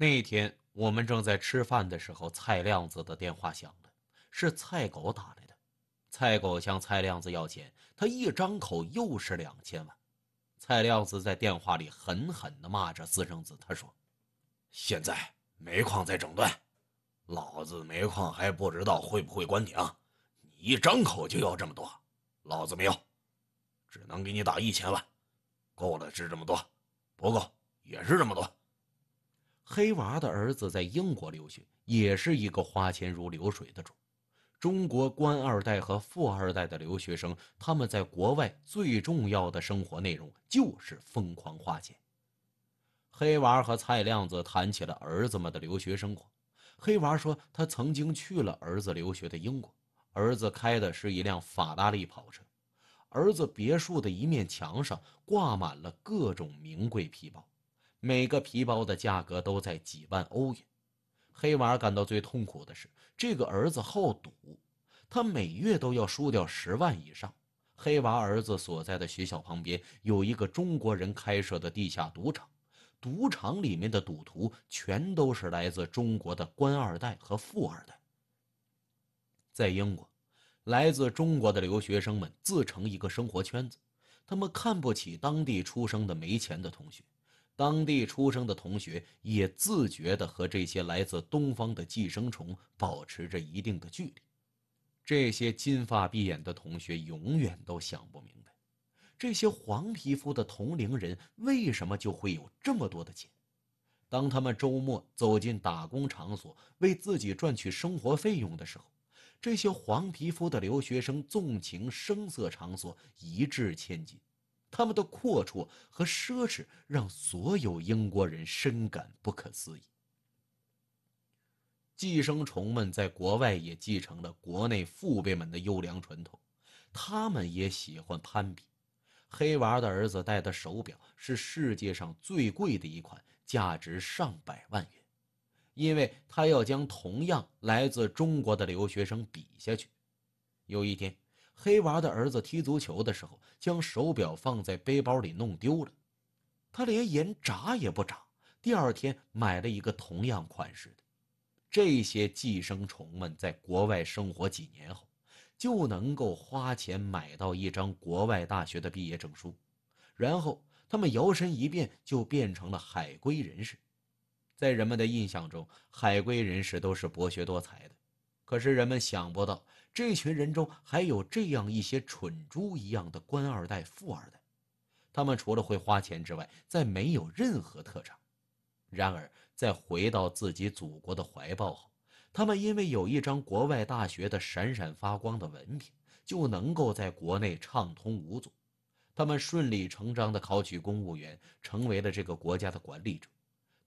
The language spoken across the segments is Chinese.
那天我们正在吃饭的时候，蔡亮子的电话响了，是蔡狗打来的。蔡狗向蔡亮子要钱，他一张口又是两千万。蔡亮子在电话里狠狠地骂着私生子，他说：“现在煤矿在整顿，老子煤矿还不知道会不会关停。你一张口就要这么多，老子没有，只能给你打一千万，够了，是这么多，不够也是这么多。”黑娃的儿子在英国留学，也是一个花钱如流水的主。中国官二代和富二代的留学生，他们在国外最重要的生活内容就是疯狂花钱。黑娃和蔡亮子谈起了儿子们的留学生活。黑娃说，他曾经去了儿子留学的英国，儿子开的是一辆法拉利跑车，儿子别墅的一面墙上挂满了各种名贵皮包。每个皮包的价格都在几万欧元。黑娃感到最痛苦的是，这个儿子好赌，他每月都要输掉十万以上。黑娃儿子所在的学校旁边有一个中国人开设的地下赌场，赌场里面的赌徒全都是来自中国的官二代和富二代。在英国，来自中国的留学生们自成一个生活圈子，他们看不起当地出生的没钱的同学。当地出生的同学也自觉地和这些来自东方的寄生虫保持着一定的距离。这些金发碧眼的同学永远都想不明白，这些黄皮肤的同龄人为什么就会有这么多的钱。当他们周末走进打工场所，为自己赚取生活费用的时候，这些黄皮肤的留学生纵情声色场所，一掷千金。他们的阔绰和奢侈让所有英国人深感不可思议。寄生虫们在国外也继承了国内父辈们的优良传统，他们也喜欢攀比。黑娃的儿子戴的手表是世界上最贵的一款，价值上百万元，因为他要将同样来自中国的留学生比下去。有一天。黑娃的儿子踢足球的时候，将手表放在背包里弄丢了，他连眼眨也不眨。第二天买了一个同样款式的。这些寄生虫们在国外生活几年后，就能够花钱买到一张国外大学的毕业证书，然后他们摇身一变就变成了海归人士。在人们的印象中，海归人士都是博学多才的。可是人们想不到，这群人中还有这样一些蠢猪一样的官二代、富二代，他们除了会花钱之外，再没有任何特长。然而，在回到自己祖国的怀抱后，他们因为有一张国外大学的闪闪发光的文凭，就能够在国内畅通无阻。他们顺理成章地考取公务员，成为了这个国家的管理者。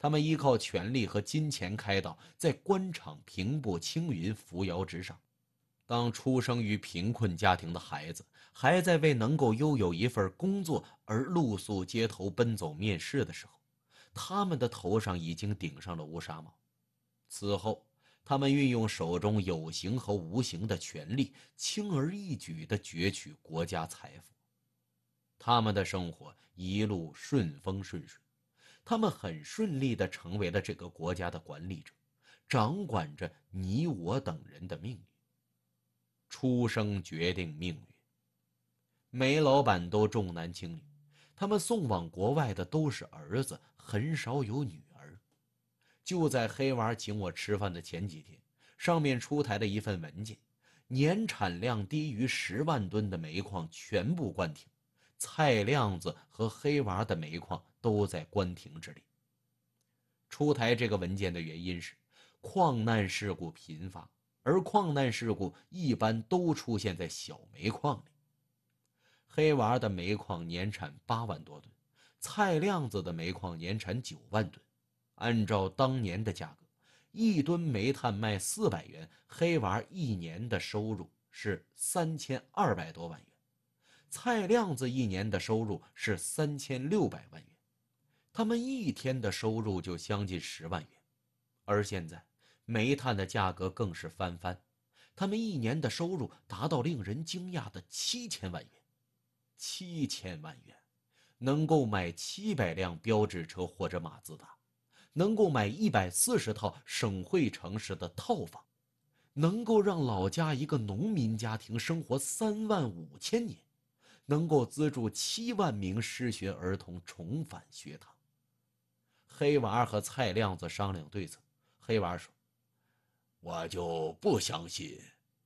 他们依靠权力和金钱开道，在官场平步青云、扶摇直上。当出生于贫困家庭的孩子还在为能够拥有一份工作而露宿街头、奔走面试的时候，他们的头上已经顶上了乌纱帽。此后，他们运用手中有形和无形的权力，轻而易举地攫取国家财富。他们的生活一路顺风顺水。他们很顺利的成为了这个国家的管理者，掌管着你我等人的命运。出生决定命运。煤老板都重男轻女，他们送往国外的都是儿子，很少有女儿。就在黑娃请我吃饭的前几天，上面出台了一份文件，年产量低于十万吨的煤矿全部关停。蔡亮子和黑娃的煤矿。都在关停之列。出台这个文件的原因是，矿难事故频发，而矿难事故一般都出现在小煤矿里。黑娃的煤矿年产八万多吨，蔡亮子的煤矿年产九万吨。按照当年的价格，一吨煤炭卖四百元，黑娃一年的收入是三千二百多万元，蔡亮子一年的收入是三千六百万元。他们一天的收入就将近十万元，而现在煤炭的价格更是翻番，他们一年的收入达到令人惊讶的七千万元。七千万元，能够买七百辆标志车或者马自达，能够买一百四十套省会城市的套房，能够让老家一个农民家庭生活三万五千年，能够资助七万名失学儿童重返学堂。黑娃和蔡亮子商量对策。黑娃说：“我就不相信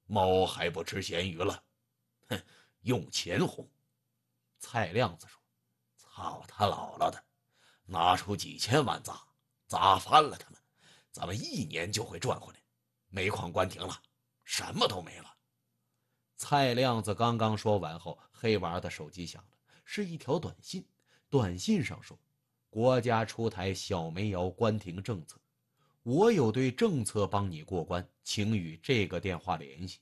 猫还不吃咸鱼了。”哼，用钱哄。蔡亮子说：“操他姥姥的，拿出几千万砸，砸翻了他们，咱们一年就会赚回来。”煤矿关停了，什么都没了。蔡亮子刚刚说完后，黑娃的手机响了，是一条短信。短信上说。国家出台小煤窑关停政策，我有对政策帮你过关，请与这个电话联系。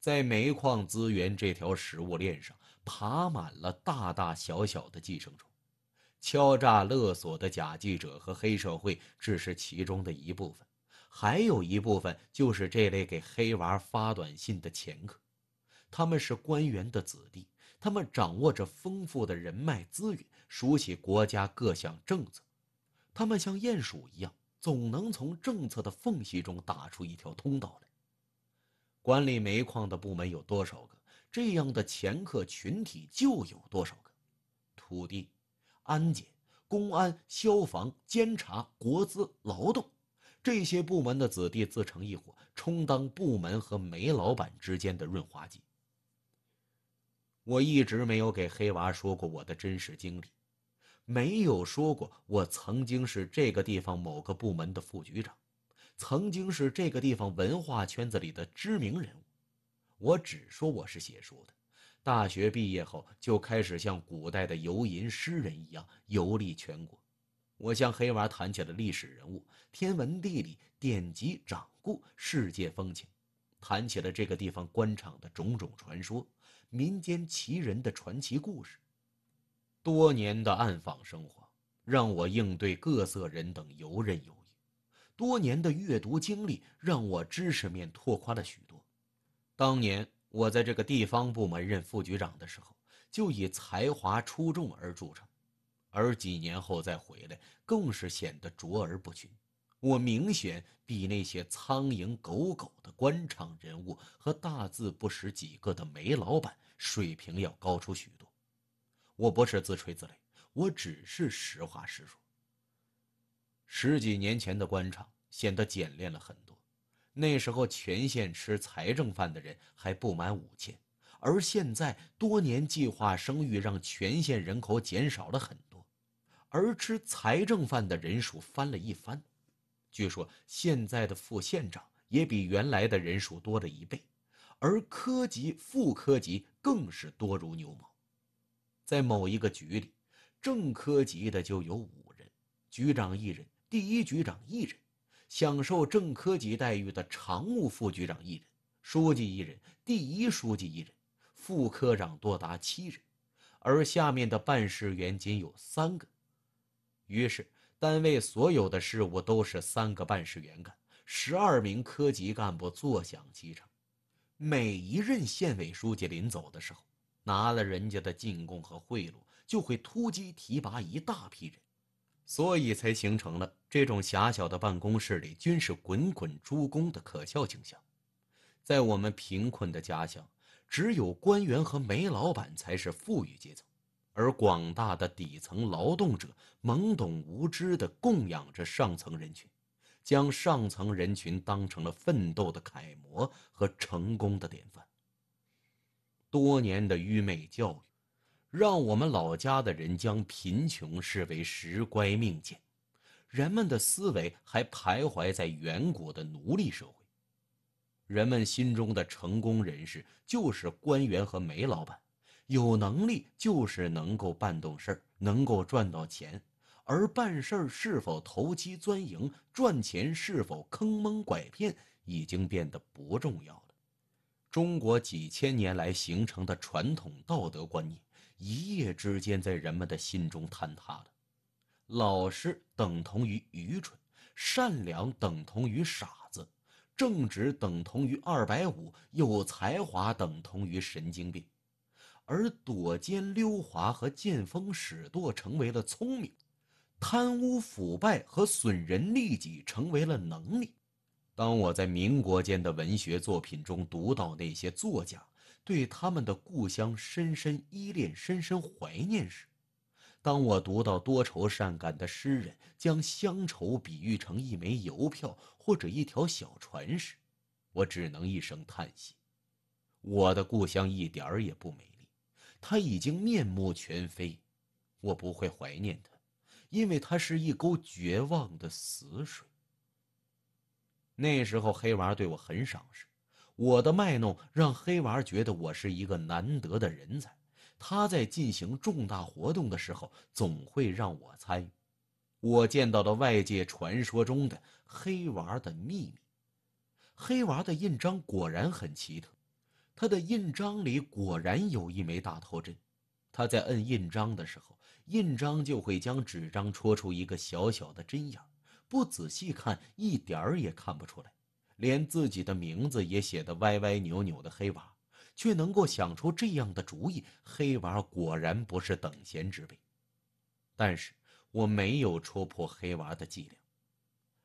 在煤矿资源这条食物链上，爬满了大大小小的寄生虫，敲诈勒索的假记者和黑社会只是其中的一部分，还有一部分就是这类给黑娃发短信的掮客，他们是官员的子弟，他们掌握着丰富的人脉资源。熟悉国家各项政策，他们像鼹鼠一样，总能从政策的缝隙中打出一条通道来。管理煤矿的部门有多少个，这样的掮客群体就有多少个。土地、安检、公安、消防、监察、国资、劳动，这些部门的子弟自成一伙，充当部门和煤老板之间的润滑剂。我一直没有给黑娃说过我的真实经历，没有说过我曾经是这个地方某个部门的副局长，曾经是这个地方文化圈子里的知名人物。我只说我是写书的，大学毕业后就开始像古代的游吟诗人一样游历全国。我向黑娃谈起了历史人物、天文地理、典籍掌故、世界风情，谈起了这个地方官场的种种传说。民间奇人的传奇故事。多年的暗访生活让我应对各色人等游刃有余，多年的阅读经历让我知识面拓宽了许多。当年我在这个地方部门任副局长的时候，就以才华出众而著称，而几年后再回来，更是显得卓而不群。我明显比那些苍蝇狗狗的官场人物和大字不识几个的煤老板。水平要高出许多，我不是自吹自擂，我只是实话实说。十几年前的官场显得简练了很多，那时候全县吃财政饭的人还不满五千，而现在多年计划生育让全县人口减少了很多，而吃财政饭的人数翻了一番，据说现在的副县长也比原来的人数多了一倍。而科级、副科级更是多如牛毛，在某一个局里，正科级的就有五人，局长一人，第一局长一人，享受正科级待遇的常务副局长一人，书记一人，第一书记一人，副科长多达七人，而下面的办事员仅有三个，于是单位所有的事务都是三个办事员干，十二名科级干部坐享其成。每一任县委书记临走的时候，拿了人家的进贡和贿赂，就会突击提拔一大批人，所以才形成了这种狭小的办公室里均是滚滚诸公的可笑景象。在我们贫困的家乡，只有官员和煤老板才是富裕阶层，而广大的底层劳动者懵懂无知的供养着上层人群。将上层人群当成了奋斗的楷模和成功的典范。多年的愚昧教育，让我们老家的人将贫穷视为时乖命贱，人们的思维还徘徊在远古的奴隶社会。人们心中的成功人士就是官员和煤老板，有能力就是能够办懂事能够赚到钱。而办事是否投机钻营、赚钱是否坑蒙拐骗，已经变得不重要了。中国几千年来形成的传统道德观念，一夜之间在人们的心中坍塌了。老实等同于愚蠢，善良等同于傻子，正直等同于二百五，有才华等同于神经病，而躲奸溜滑和见风使舵成为了聪明。贪污腐败和损人利己成为了能力。当我在民国间的文学作品中读到那些作家对他们的故乡深深依恋、深深怀念时，当我读到多愁善感的诗人将乡愁比喻成一枚邮票或者一条小船时，我只能一声叹息：我的故乡一点儿也不美丽，它已经面目全非，我不会怀念它。因为它是一沟绝望的死水。那时候黑娃对我很赏识，我的卖弄让黑娃觉得我是一个难得的人才。他在进行重大活动的时候，总会让我参与。我见到的外界传说中的黑娃的秘密，黑娃的印章果然很奇特，他的印章里果然有一枚大头针。他在摁印章的时候，印章就会将纸张戳出一个小小的针眼，不仔细看一点儿也看不出来。连自己的名字也写得歪歪扭扭的。黑娃却能够想出这样的主意，黑娃果然不是等闲之辈。但是我没有戳破黑娃的伎俩，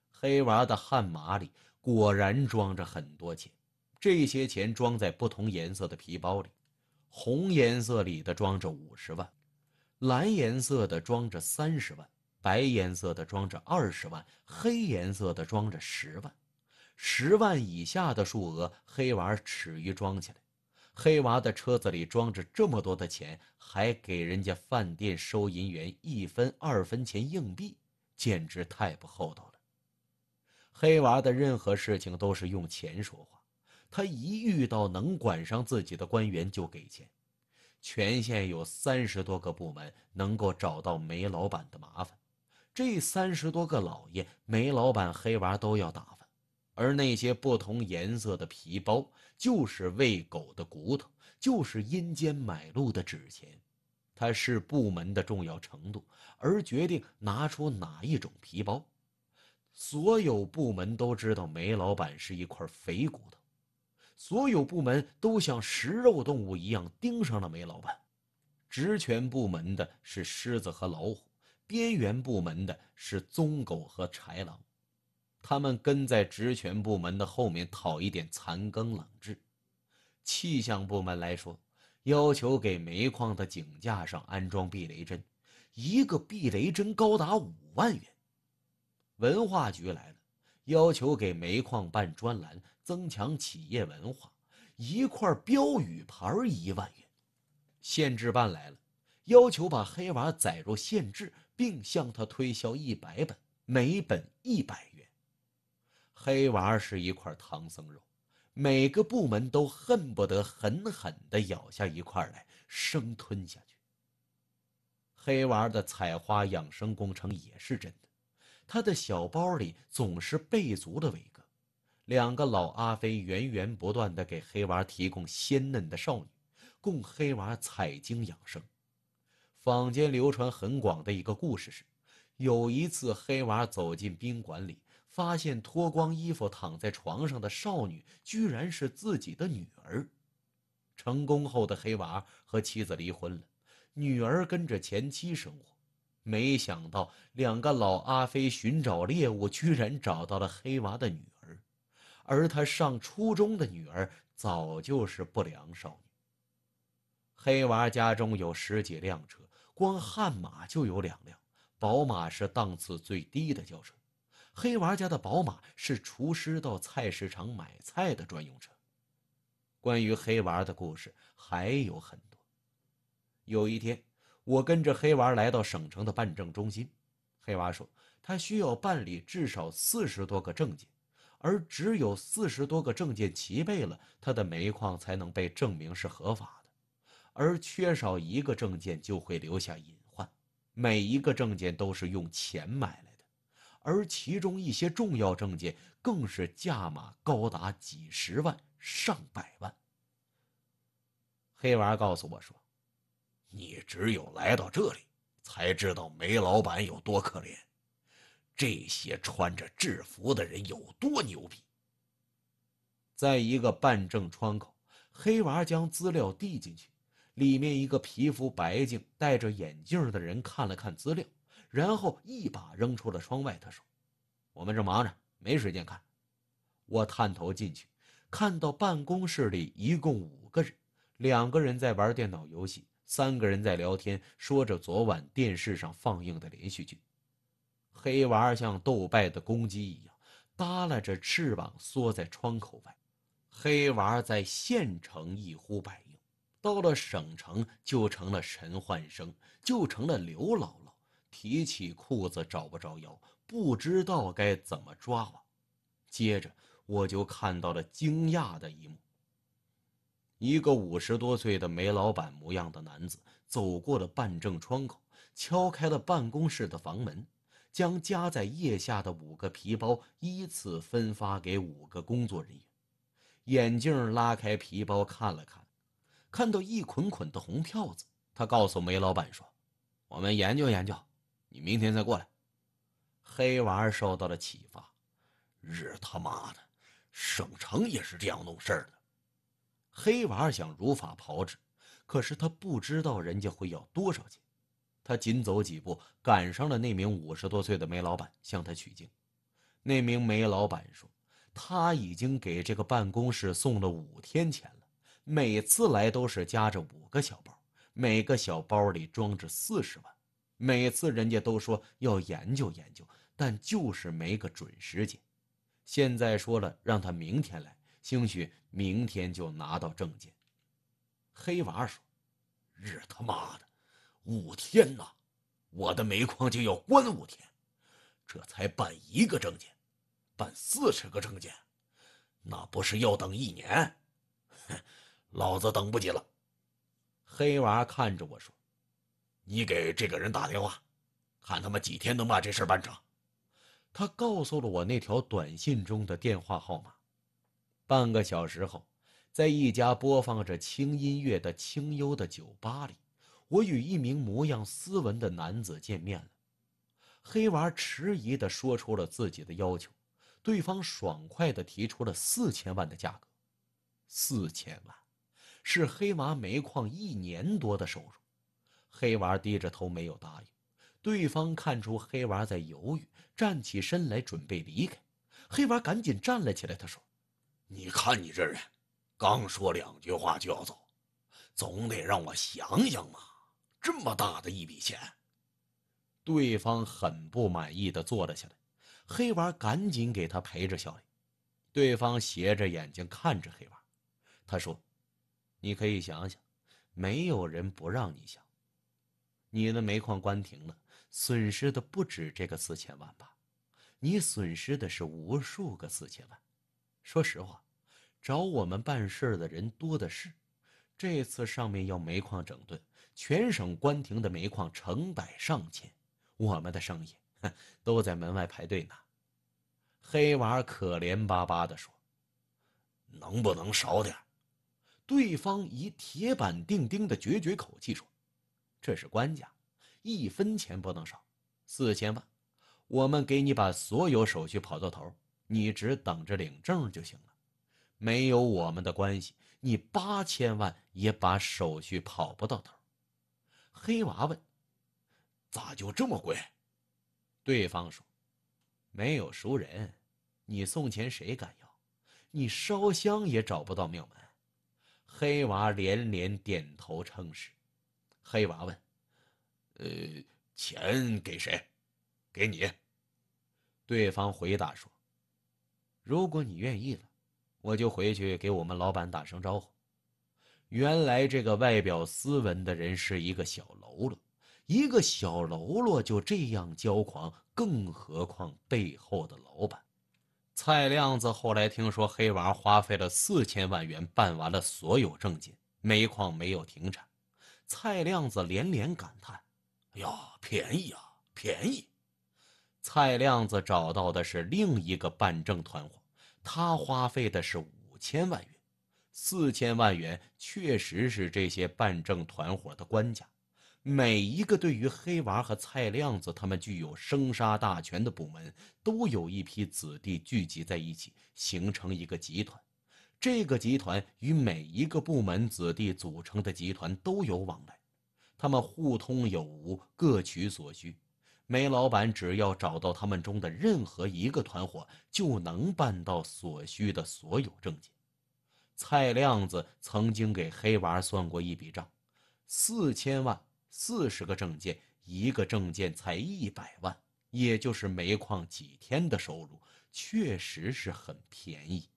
黑娃的汗马里果然装着很多钱，这些钱装在不同颜色的皮包里。红颜色里的装着五十万，蓝颜色的装着三十万，白颜色的装着二十万，黑颜色的装着十万。十万以下的数额，黑娃耻于装起来。黑娃的车子里装着这么多的钱，还给人家饭店收银员一分二分钱硬币，简直太不厚道了。黑娃的任何事情都是用钱说话。他一遇到能管上自己的官员就给钱，全县有三十多个部门能够找到煤老板的麻烦，这三十多个老爷煤老板黑娃都要打发，而那些不同颜色的皮包就是喂狗的骨头，就是阴间买路的纸钱，他是部门的重要程度而决定拿出哪一种皮包，所有部门都知道煤老板是一块肥骨头。所有部门都像食肉动物一样盯上了煤老板，职权部门的是狮子和老虎，边缘部门的是棕狗和豺狼，他们跟在职权部门的后面讨一点残羹冷炙。气象部门来说，要求给煤矿的井架上安装避雷针，一个避雷针高达五万元。文化局来了。要求给煤矿办专栏，增强企业文化，一块标语牌一万元。县志办来了，要求把黑娃载入县志，并向他推销一百本，每本一百元。黑娃是一块唐僧肉，每个部门都恨不得狠狠地咬下一块来，生吞下去。黑娃的采花养生工程也是真的。他的小包里总是备足了伟哥，两个老阿飞源源不断的给黑娃提供鲜嫩的少女，供黑娃采精养生。坊间流传很广的一个故事是，有一次黑娃走进宾馆里，发现脱光衣服躺在床上的少女居然是自己的女儿。成功后的黑娃和妻子离婚了，女儿跟着前妻生活。没想到，两个老阿飞寻找猎物，居然找到了黑娃的女儿，而他上初中的女儿早就是不良少女。黑娃家中有十几辆车，光悍马就有两辆，宝马是档次最低的轿车。黑娃家的宝马是厨师到菜市场买菜的专用车。关于黑娃的故事还有很多。有一天。我跟着黑娃来到省城的办证中心，黑娃说他需要办理至少四十多个证件，而只有四十多个证件齐备了他的煤矿才能被证明是合法的，而缺少一个证件就会留下隐患。每一个证件都是用钱买来的，而其中一些重要证件更是价码高达几十万上百万。黑娃告诉我说。你只有来到这里，才知道梅老板有多可怜，这些穿着制服的人有多牛逼。在一个办证窗口，黑娃将资料递进去，里面一个皮肤白净、戴着眼镜的人看了看资料，然后一把扔出了窗外。他说：“我们正忙着，没时间看。”我探头进去，看到办公室里一共五个人，两个人在玩电脑游戏。三个人在聊天，说着昨晚电视上放映的连续剧。黑娃像斗败的公鸡一样，耷拉着翅膀缩在窗口外。黑娃在县城一呼百应，到了省城就成了陈焕生，就成了刘姥姥，提起裤子找不着腰，不知道该怎么抓我。接着我就看到了惊讶的一幕。一个五十多岁的煤老板模样的男子走过了办证窗口，敲开了办公室的房门，将夹在腋下的五个皮包依次分发给五个工作人员。眼镜拉开皮包看了看，看到一捆捆的红票子，他告诉煤老板说：“我们研究研究，你明天再过来。”黑娃受到了启发：“日他妈的，省城也是这样弄事儿的。”黑娃想如法炮制，可是他不知道人家会要多少钱。他紧走几步，赶上了那名五十多岁的煤老板，向他取经。那名煤老板说：“他已经给这个办公室送了五天钱了，每次来都是夹着五个小包，每个小包里装着四十万。每次人家都说要研究研究，但就是没个准时间。现在说了，让他明天来。”兴许明天就拿到证件。黑娃说：“日他妈的，五天呐！我的煤矿就要关五天，这才办一个证件，办四十个证件，那不是要等一年？老子等不及了。”黑娃看着我说：“你给这个人打电话，看他们几天能把这事办成。”他告诉了我那条短信中的电话号码。半个小时后，在一家播放着轻音乐的清幽的酒吧里，我与一名模样斯文的男子见面了。黑娃迟疑地说出了自己的要求，对方爽快地提出了四千万的价格。四千万，是黑娃煤矿一年多的收入。黑娃低着头没有答应。对方看出黑娃在犹豫，站起身来准备离开。黑娃赶紧站了起来，他说。你看你这人，刚说两句话就要走，总得让我想想嘛。这么大的一笔钱，对方很不满意的坐了下来。黑娃赶紧给他陪着笑脸。对方斜着眼睛看着黑娃，他说：“你可以想想，没有人不让你想。你的煤矿关停了，损失的不止这个四千万吧？你损失的是无数个四千万。”说实话，找我们办事的人多的是。这次上面要煤矿整顿，全省关停的煤矿成百上千，我们的生意都在门外排队呢。黑娃可怜巴巴的说：“能不能少点？”对方以铁板钉钉的决绝口气说：“这是官家，一分钱不能少，四千万，我们给你把所有手续跑到头。”你只等着领证就行了，没有我们的关系，你八千万也把手续跑不到头。黑娃问：“咋就这么贵？”对方说：“没有熟人，你送钱谁敢要？你烧香也找不到庙门。”黑娃连连点头称是。黑娃问：“呃，钱给谁？给你。”对方回答说。如果你愿意了，我就回去给我们老板打声招呼。原来这个外表斯文的人是一个小喽啰，一个小喽啰就这样骄狂，更何况背后的老板。蔡亮子后来听说黑娃花费了四千万元办完了所有证件，煤矿没有停产。蔡亮子连连感叹：“哎呀，便宜啊，便宜！”蔡亮子找到的是另一个办证团伙。他花费的是五千万元，四千万元确实是这些办证团伙的官家。每一个对于黑娃和蔡亮子他们具有生杀大权的部门，都有一批子弟聚集在一起，形成一个集团。这个集团与每一个部门子弟组成的集团都有往来，他们互通有无，各取所需。煤老板只要找到他们中的任何一个团伙，就能办到所需的所有证件。蔡亮子曾经给黑娃算过一笔账：四千万，四十个证件，一个证件才一百万，也就是煤矿几天的收入，确实是很便宜。